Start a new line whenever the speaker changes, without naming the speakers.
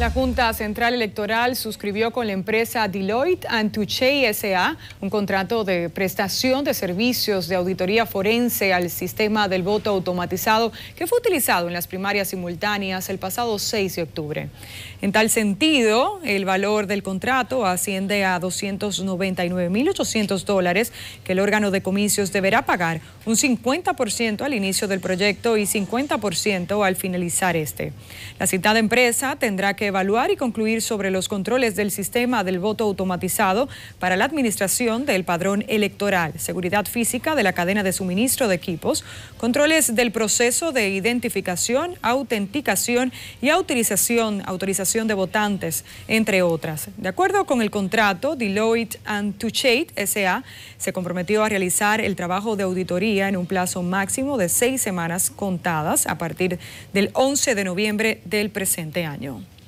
La Junta Central Electoral suscribió con la empresa Deloitte Antuche S.A. un contrato de prestación de servicios de auditoría forense al sistema del voto automatizado que fue utilizado en las primarias simultáneas el pasado 6 de octubre. En tal sentido, el valor del contrato asciende a 299.800 dólares que el órgano de comicios deberá pagar un 50% al inicio del proyecto y 50% al finalizar este. La citada empresa tendrá que evaluar y concluir sobre los controles del sistema del voto automatizado para la administración del padrón electoral, seguridad física de la cadena de suministro de equipos, controles del proceso de identificación, autenticación y autorización, de votantes, entre otras. De acuerdo con el contrato, Deloitte and Touchate SA se comprometió a realizar el trabajo de auditoría en un plazo máximo de seis semanas contadas a partir del 11 de noviembre del presente año.